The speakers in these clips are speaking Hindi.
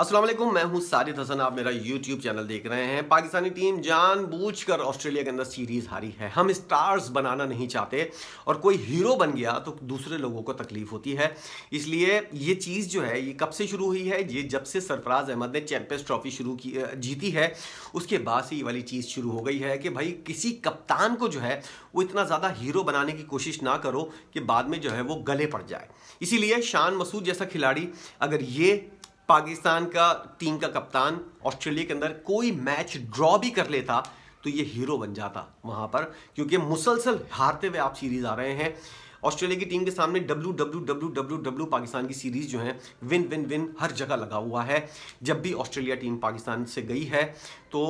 अस्सलाम वालेकुम मैं हूं सारिद हसन आप मेरा यूट्यूब चैनल देख रहे हैं पाकिस्तानी टीम जानबूझकर ऑस्ट्रेलिया के अंदर सीरीज हारी है हम स्टार्स बनाना नहीं चाहते और कोई हीरो बन गया तो दूसरे लोगों को तकलीफ होती है इसलिए ये चीज़ जो है ये कब से शुरू हुई है ये जब से सरफराज अहमद ने चैंपियंस ट्रॉफी शुरू की जीती है उसके बाद से ये वाली चीज़ शुरू हो गई है कि भाई किसी कप्तान को जो है वो इतना ज़्यादा हीरो बनाने की कोशिश ना करो कि बाद में जो है वो गले पड़ जाए इसीलिए शान मसूद जैसा खिलाड़ी अगर ये पाकिस्तान का टीम का कप्तान ऑस्ट्रेलिया के अंदर कोई मैच ड्रॉ भी कर लेता तो ये हीरो बन जाता वहाँ पर क्योंकि मुसलसल हारते हुए आप सीरीज आ रहे हैं ऑस्ट्रेलिया की टीम के सामने W W W W W Pakistan की सीरीज जो है विन विन विन हर जगह लगा हुआ है जब भी ऑस्ट्रेलिया टीम पाकिस्तान से गई है तो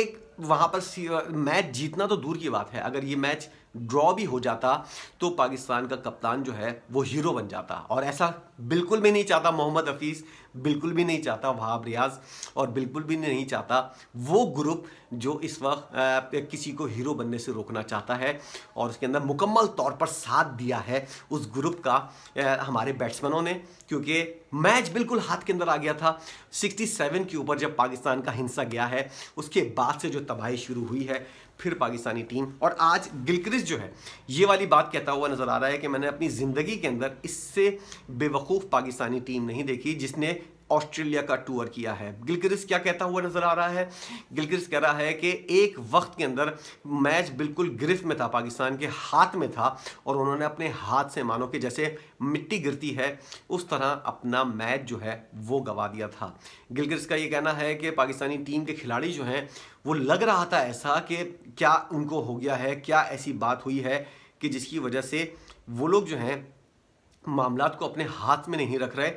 एक वहाँ पर मैच जीतना तो दूर की बात है अगर ये मैच ड्रॉ भी हो जाता तो पाकिस्तान का कप्तान जो है वो हीरो बन जाता और ऐसा बिल्कुल भी नहीं चाहता मोहम्मद हफीज़ बिल्कुल भी नहीं चाहता वहाब रियाज और बिल्कुल भी नहीं चाहता वो ग्रुप जो इस वक्त किसी को हीरो बनने से रोकना चाहता है और उसके अंदर मुकम्मल तौर पर साथ दिया है उस ग्रुप का हमारे बैट्समैनों ने क्योंकि मैच बिल्कुल हाथ के अंदर आ गया था 67 के ऊपर जब पाकिस्तान का हिंसा गया है उसके बाद से जो तबाही शुरू हुई है फिर पाकिस्तानी टीम और आज गिलक्रिस जो है ये वाली बात कहता हुआ नज़र आ रहा है कि मैंने अपनी ज़िंदगी के अंदर इससे बेवकूफ़ पाकिस्तानी टीम नहीं देखी जिसने ऑस्ट्रेलिया का टूर किया है गिलक्रिस क्या कहता हुआ नजर आ रहा है गिलक्रिस कह रहा है कि एक वक्त के अंदर मैच बिल्कुल गिरफ्त में था पाकिस्तान के हाथ में था और उन्होंने अपने हाथ से मानो कि जैसे मिट्टी गिरती है उस तरह अपना मैच जो है वो गवा दिया था गिलक्रिस का ये कहना है कि पाकिस्तानी टीम के खिलाड़ी जो हैं वो लग रहा था ऐसा कि क्या उनको हो गया है क्या ऐसी बात हुई है कि जिसकी वजह से वो लोग जो हैं मामला को अपने हाथ में नहीं रख रहे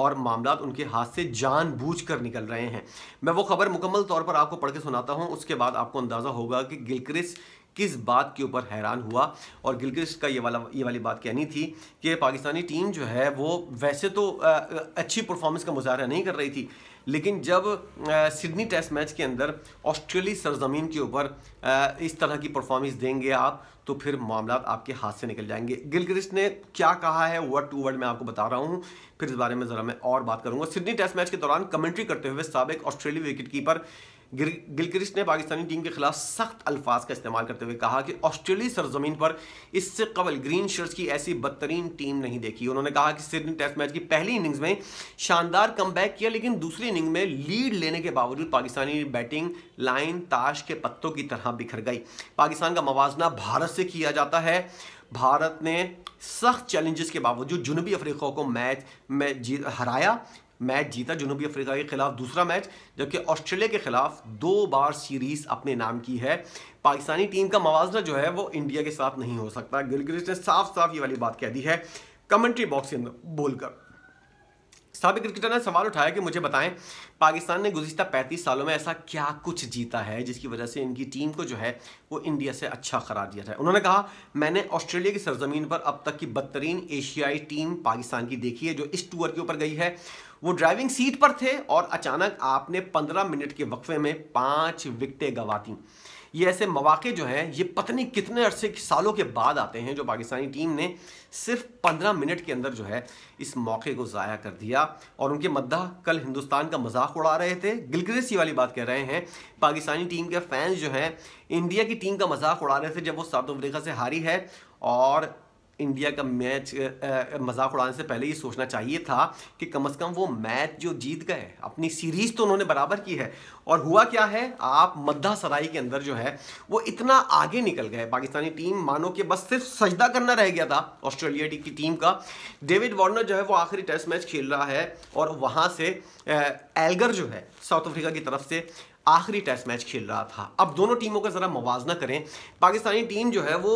और मामला उनके हाथ से जानबूझ कर निकल रहे हैं मैं वो खबर मुकम्मल तौर पर आपको पढ़ के सुनाता हूँ उसके बाद आपको अंदाज़ा होगा कि गिलक्रिस किस बात के ऊपर हैरान हुआ और गिलक्रिस का ये वाला ये वाली बात कहनी थी कि पाकिस्तानी टीम जो है वो वैसे तो अच्छी परफॉर्मेंस का मुजाहरा नहीं कर रही थी लेकिन जब सिडनी टेस्ट मैच के अंदर ऑस्ट्रेली सरजमीन के ऊपर इस तरह की परफॉर्मेंस देंगे आप तो फिर मामला आपके हाथ से निकल जाएंगे गिलक्रिस्ट ने क्या कहा है वर्ड टू वर्ड मैं आपको बता रहा हूँ फिर इस बारे में ज़रा मैं और बात करूँगा सिडनी टेस्ट मैच के दौरान कमेंट्री करते हुए सबक ऑस्ट्रेली विकेट कीपर गिलक्रिस्ट ने पाकिस्तानी टीम के खिलाफ सख्त अल्फाज का इस्तेमाल करते हुए कहा कि ऑस्ट्रेलिया सरजमीन पर इससे कबल ग्रीन शर्ट्स की ऐसी बदतरीन टीम नहीं देखी उन्होंने कहा कि सिडनी टेस्ट मैच की पहली इनिंग्स में शानदार कम किया लेकिन दूसरी इनिंग में लीड लेने के बावजूद पाकिस्तानी बैटिंग लाइन ताश के पत्तों की तरह बिखर गई पाकिस्तान का मवाजना भारत से किया जाता है भारत ने सख्त चैलेंजेस के बावजूद जुनूबी अफ्रीका को मैच में जीत हराया मैच जीता जनूबी अफ्रीका के खिलाफ दूसरा मैच जबकि ऑस्ट्रेलिया के खिलाफ दो बार सीरीज अपने नाम की है पाकिस्तानी टीम का मुवजना जो है वो इंडिया के साथ नहीं हो सकता गिलगिरिस ने साफ साफ ये वाली बात कह दी है कमेंट्री बॉक्स के अंदर बोलकर सबक क्रिकेटर ने सवाल उठाया कि मुझे बताएं पाकिस्तान ने गुजशत 35 सालों में ऐसा क्या कुछ जीता है जिसकी वजह से इनकी टीम को जो है वो इंडिया से अच्छा करार दिया जाए उन्होंने कहा मैंने ऑस्ट्रेलिया की सरजमीन पर अब तक की बदतरीन एशियाई टीम पाकिस्तान की देखी है जो इस टूर के ऊपर गई है वो ड्राइविंग सीट पर थे और अचानक आपने पंद्रह मिनट के वक्फे में पांच विकटें गंवा दी ये ऐसे मौाक़े जो हैं ये पता नहीं कितने अरसे सालों के बाद आते हैं जो पाकिस्तानी टीम ने सिर्फ पंद्रह मिनट के अंदर जो है इस मौके को ज़ाया कर दिया और उनके मद्दा कल हिंदुस्तान का मजाक उड़ा रहे थे गिलग्रेसी वाली बात कह रहे हैं पाकिस्तानी टीम के फैंस जो हैं इंडिया की टीम का मजाक उड़ा रहे थे जब वो साउथ अफ्रीका से हारी है और इंडिया का मैच मजाक उड़ाने से पहले ये सोचना चाहिए था कि कम से कम वो मैच जो जीत गए अपनी सीरीज तो उन्होंने बराबर की है और हुआ क्या है आप मद्दा सराई के अंदर जो है वो इतना आगे निकल गए पाकिस्तानी टीम मानो कि बस सिर्फ सजदा करना रह गया था ऑस्ट्रेलिया की टीम का डेविड वार्नर जो है वो आखिरी टेस्ट मैच खेल रहा है और वहाँ से एल्गर जो है साउथ अफ्रीका की तरफ से आखिरी टेस्ट मैच खेल रहा था अब दोनों टीमों का ज़रा मुवजना करें पाकिस्तानी टीम जो है वो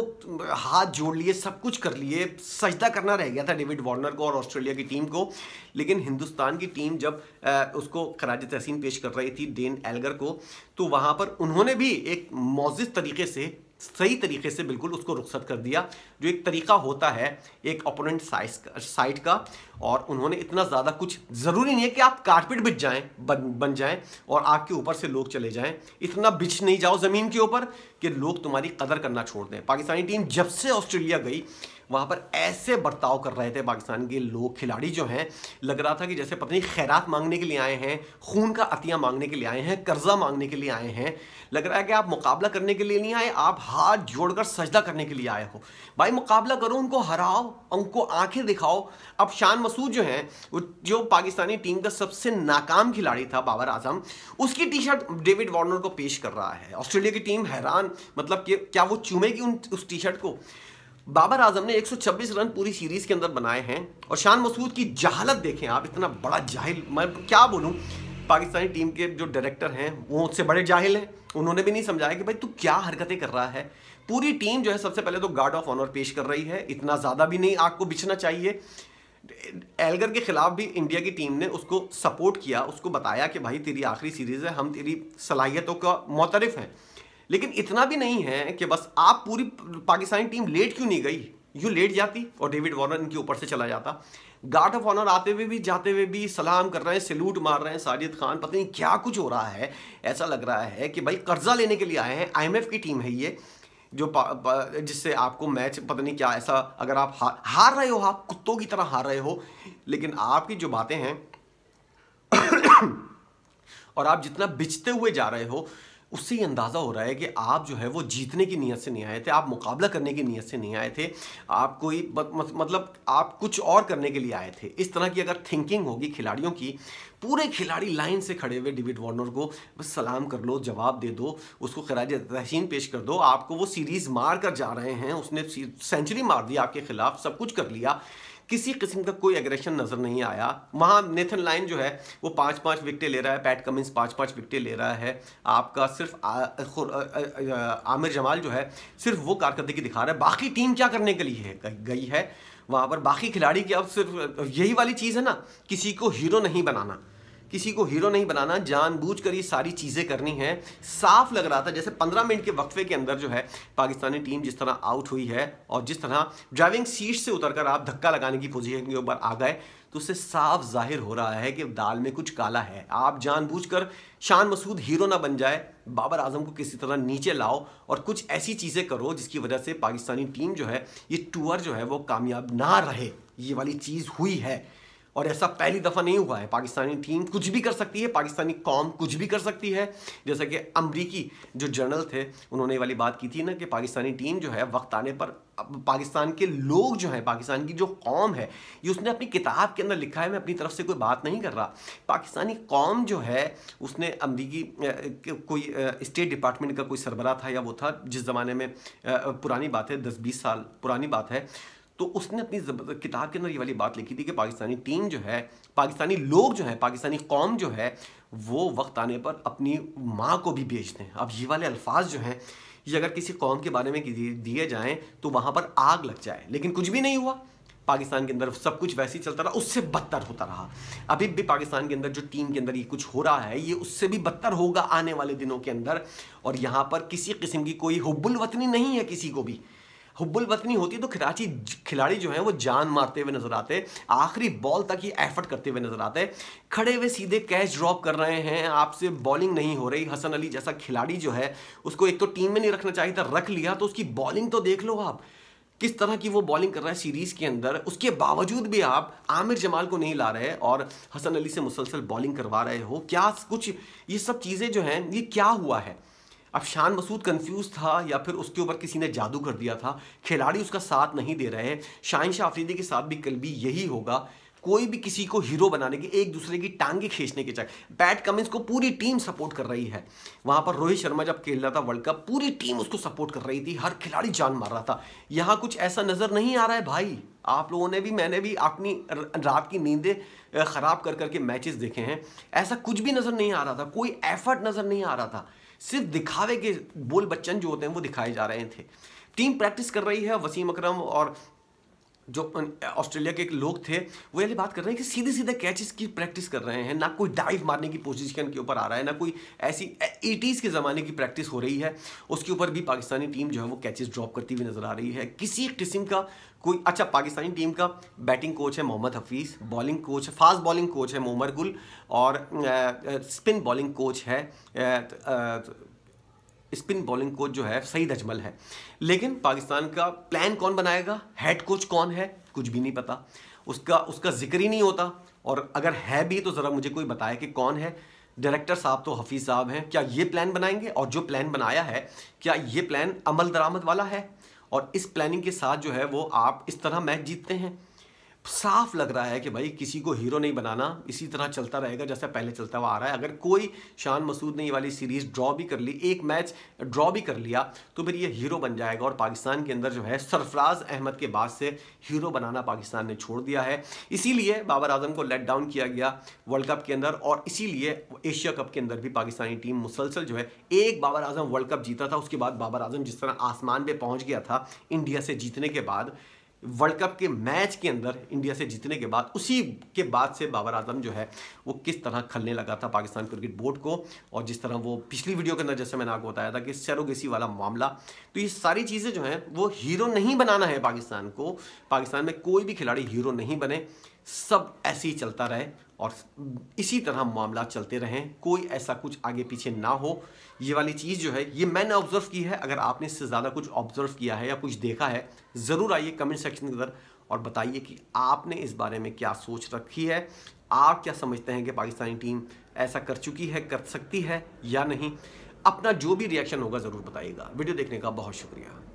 हाथ जोड़ लिए सब कुछ कर लिए सजदा करना रह गया था डेविड वार्नर को और ऑस्ट्रेलिया की टीम को लेकिन हिंदुस्तान की टीम जब आ, उसको खराज तहसीन पेश कर रही थी डेन एलगर को तो वहाँ पर उन्होंने भी एक मोजिज तरीके से सही तरीके से बिल्कुल उसको रुखसत कर दिया जो एक तरीका होता है एक ओपोनेंट साइट का और उन्होंने इतना ज़्यादा कुछ ज़रूरी नहीं है कि आप कारपेट बिछ जाएं बन बन जाएं और आपके ऊपर से लोग चले जाएं इतना बिछ नहीं जाओ ज़मीन के ऊपर कि लोग तुम्हारी कदर करना छोड़ दें पाकिस्तानी टीम जब से ऑस्ट्रेलिया गई वहाँ पर ऐसे बर्ताव कर रहे थे पाकिस्तान के लोग खिलाड़ी जो हैं लग रहा था कि जैसे पत्नी खैरात मांगने के लिए आए हैं खून का अतिया मांगने के लिए आए हैं कर्जा मांगने के लिए आए हैं लग रहा है कि आप मुकाबला करने के लिए नहीं आए आप हाथ जोड़कर सजदा करने के लिए आए हो भाई मुकाबला करो उनको हराओ उनको आंखें दिखाओ अब शान मसूद जो हैं जो पाकिस्तानी टीम का सबसे नाकाम खिलाड़ी था बाबर आजम उसकी टी शर्ट डेविड वार्नर को पेश कर रहा है ऑस्ट्रेलिया की टीम हैरान मतलब कि क्या वो चूमेगी उन उस टी शर्ट को बाबर आजम ने 126 रन पूरी सीरीज के अंदर बनाए हैं और शान मसूद की जहालत देखें आप इतना बड़ा जाहिल मैं क्या बोलूँ पाकिस्तानी टीम के जो डायरेक्टर हैं वो उससे बड़े जाहिल हैं उन्होंने भी नहीं समझाया कि भाई तू क्या हरकतें कर रहा है पूरी टीम जो है सबसे पहले तो गार्ड ऑफ ऑनर पेश कर रही है इतना ज़्यादा भी नहीं आग को बिछना चाहिए एलगर के खिलाफ भी इंडिया की टीम ने उसको सपोर्ट किया उसको बताया कि भाई तेरी आखिरी सीरीज़ है हम तेरी सलाहियतों का मोतरफ हैं लेकिन इतना भी नहीं है कि बस आप पूरी पाकिस्तानी टीम लेट क्यों नहीं गई यू लेट जाती और डेविड वार्नर इनके ऊपर से चला जाता गार्ड ऑफ ऑनर आते हुए भी जाते हुए भी सलाम कर रहे हैं सैल्यूट मार रहे हैं साजिद खान पता नहीं क्या कुछ हो रहा है ऐसा लग रहा है कि भाई कर्जा लेने के लिए आए हैं आईएमएफ की टीम है ये जो जिससे आपको मैच पता नहीं क्या ऐसा अगर आप हार हार रहे हो आप कुत्तों की तरह हार रहे हो लेकिन आपकी जो बातें हैं और आप जितना बिचते हुए जा रहे हो उससे ये अंदाज़ा हो रहा है कि आप जो है वो जीतने की नीयत से नहीं आए थे आप मुकाबला करने की नीयत से नहीं आए थे आप कोई मतलब आप कुछ और करने के लिए आए थे इस तरह की अगर थिंकिंग होगी खिलाड़ियों की पूरे खिलाड़ी लाइन से खड़े हुए डिविड वार्नर को बस सलाम कर लो जवाब दे दो उसको खराज तहसीन पेश कर दो आपको वो सीरीज़ मार कर जा रहे हैं उसने सेंचुरी मार दी आपके खिलाफ सब कुछ कर लिया किसी किस्म का कोई एग्रेशन नजर नहीं आया वहाँ नेथन लाइन जो है वो पाँच पाँच विकटें ले रहा है पैट कमिंस पाँच पाँच विकटें ले रहा है आपका सिर्फ आमिर जमाल जो है सिर्फ वो कारकर्दगी दिखा रहा है बाकी टीम क्या करने के लिए है गई है वहाँ पर बाकी खिलाड़ी की अब सिर्फ यही वाली चीज़ है ना किसी को हीरो नहीं बनाना किसी को हीरो नहीं बनाना जानबूझकर ये सारी चीज़ें करनी है साफ लग रहा था जैसे पंद्रह मिनट के वक्फे के अंदर जो है पाकिस्तानी टीम जिस तरह आउट हुई है और जिस तरह ड्राइविंग सीट से उतरकर आप धक्का लगाने की पोजीशन के ऊपर आ गए तो उससे साफ जाहिर हो रहा है कि दाल में कुछ काला है आप जानबूझकर शान मसूद हीरो ना बन जाए बाबर आजम को किसी तरह नीचे लाओ और कुछ ऐसी चीज़ें करो जिसकी वजह से पाकिस्तानी टीम जो है ये टूर जो है वो कामयाब ना रहे ये वाली चीज़ हुई है और ऐसा पहली दफ़ा नहीं हुआ है पाकिस्तानी टीम कुछ भी कर सकती है पाकिस्तानी कौम कुछ भी कर सकती है जैसा कि अमरीकी जो जर्नल थे उन्होंने वाली बात की थी ना कि पाकिस्तानी टीम जो है वक्त आने पर पाकिस्तान के लोग जो हैं पाकिस्तान की जो कौम है ये उसने अपनी किताब के अंदर लिखा है मैं अपनी तरफ से कोई बात नहीं कर रहा पाकिस्तानी कौम जो है उसने अमरीकी कोई स्टेट डिपार्टमेंट का कोई सरबरा था या वो था जिस ज़माने में पुरानी बात है दस बीस साल पुरानी बात है तो उसने अपनी किताब के अंदर ये वाली बात लिखी थी कि पाकिस्तानी टीम जो है पाकिस्तानी लोग जो है पाकिस्तानी कौम जो है वो वक्त आने पर अपनी माँ को भी बेचते हैं अब ये वाले अल्फाज जो हैं ये अगर किसी कौम के बारे में दिए जाएँ तो वहाँ पर आग लग जाए लेकिन कुछ भी नहीं हुआ पाकिस्तान के अंदर सब कुछ वैसे ही चलता रहा उससे बदतर होता रहा अभी भी पाकिस्तान के अंदर जो टीम के अंदर ये कुछ हो रहा है ये उससे भी बदतर होगा आने वाले दिनों के अंदर और यहाँ पर किसी किस्म की कोई हुब्बुल वतनी नहीं है किसी को भी हुबुल वतनी होती तो कराची खिलाड़ी जो है वो जान मारते हुए नजर आते आखिरी बॉल तक ये एफर्ट करते हुए नजर आते खड़े हुए सीधे कैच ड्रॉप कर रहे हैं आपसे बॉलिंग नहीं हो रही हसन अली जैसा खिलाड़ी जो है उसको एक तो टीम में नहीं रखना चाहिए था रख लिया तो उसकी बॉलिंग तो देख लो आप किस तरह की वो बॉलिंग कर रहा है सीरीज के अंदर उसके बावजूद भी आप आमिर जमाल को नहीं ला रहे और हसन अली से मुसलसल बॉलिंग करवा रहे हो क्या कुछ ये सब चीज़ें जो हैं ये क्या हुआ है अब शान मसूद कंफ्यूज था या फिर उसके ऊपर किसी ने जादू कर दिया था खिलाड़ी उसका साथ नहीं दे रहे हैं शाहिन शाह आफरीदी के साथ भी कल भी यही होगा कोई भी किसी को हीरो बनाने की एक दूसरे की टांगे खींचने के चक्कर बैट कमिंस को पूरी टीम सपोर्ट कर रही है वहां पर रोहित शर्मा जब खेल रहा था वर्ल्ड कप पूरी टीम उसको सपोर्ट कर रही थी हर खिलाड़ी जान मार रहा था यहाँ कुछ ऐसा नज़र नहीं आ रहा है भाई आप लोगों ने भी मैंने भी अपनी रात की नींदें ख़राब कर करके मैचेस देखे हैं ऐसा कुछ भी नज़र नहीं आ रहा था कोई एफर्ट नज़र नहीं आ रहा था सिर्फ दिखावे के बोल बच्चन जो होते हैं वो दिखाए जा रहे थे टीम प्रैक्टिस कर रही है वसीम अकरम और जो ऑस्ट्रेलिया के एक लोग थे वो ये बात कर रहे हैं कि सीधे सीधे कैचेस की प्रैक्टिस कर रहे हैं ना कोई डाइव मारने की पोजीशन के ऊपर आ रहा है ना कोई ऐसी एटीज़ के ज़माने की प्रैक्टिस हो रही है उसके ऊपर भी पाकिस्तानी टीम जो है वो कैचेस ड्रॉप करती हुई नज़र आ रही है किसी किस्म का कोई अच्छा पाकिस्तानी टीम का बैटिंग कोच है मोहम्मद हफीज़ बॉलिंग कोच है फास्ट बॉलिंग कोच है मोमर गुल और स्पिन बॉलिंग कोच है स्पिन बॉलिंग कोच जो है सईद अजमल है लेकिन पाकिस्तान का प्लान कौन बनाएगा हेड कोच कौन है कुछ भी नहीं पता उसका उसका जिक्र ही नहीं होता और अगर है भी तो ज़रा मुझे कोई बताए कि कौन है डायरेक्टर साहब तो हफीज़ साहब हैं क्या ये प्लान बनाएंगे और जो प्लान बनाया है क्या ये प्लान अमल दरामद वाला है और इस प्लानिंग के साथ जो है वो आप इस तरह मैच जीतते हैं साफ लग रहा है कि भाई किसी को हीरो नहीं बनाना इसी तरह चलता रहेगा जैसा पहले चलता हुआ आ रहा है अगर कोई शान मसूद ने ये वाली सीरीज़ ड्रॉ भी कर ली एक मैच ड्रॉ भी कर लिया तो फिर ये हीरो बन जाएगा और पाकिस्तान के अंदर जो है सरफराज अहमद के बाद से हीरो बनाना पाकिस्तान ने छोड़ दिया है इसीलिए बाबर आजम को लेट डाउन किया गया वर्ल्ड कप के अंदर और इसीलिए एशिया कप के अंदर भी पाकिस्तानी टीम मुसलसल जो है एक बाबर आजम वर्ल्ड कप जीता था उसके बाद बाबर आजम जिस तरह आसमान पर पहुँच गया था इंडिया से जीतने के बाद वर्ल्ड कप के मैच के अंदर इंडिया से जीतने के बाद उसी के बाद से बाबर आजम जो है वो किस तरह खलने लगा था पाकिस्तान क्रिकेट बोर्ड को और जिस तरह वो पिछली वीडियो के अंदर जैसे मैंने आपको बताया था कि सैरोगेसी वाला मामला तो ये सारी चीज़ें जो हैं वो हीरो नहीं बनाना है पाकिस्तान को पाकिस्तान में कोई भी खिलाड़ी हीरो नहीं बने सब ऐसे ही चलता रहे और इसी तरह मामला चलते रहें कोई ऐसा कुछ आगे पीछे ना हो ये वाली चीज़ जो है ये मैंने ऑब्जर्व की है अगर आपने इससे ज़्यादा कुछ ऑब्जर्व किया है या कुछ देखा है ज़रूर आइए कमेंट सेक्शन के अंदर और बताइए कि आपने इस बारे में क्या सोच रखी है आप क्या समझते हैं कि पाकिस्तानी टीम ऐसा कर चुकी है कर सकती है या नहीं अपना जो भी रिएक्शन होगा ज़रूर बताइएगा वीडियो देखने का बहुत शुक्रिया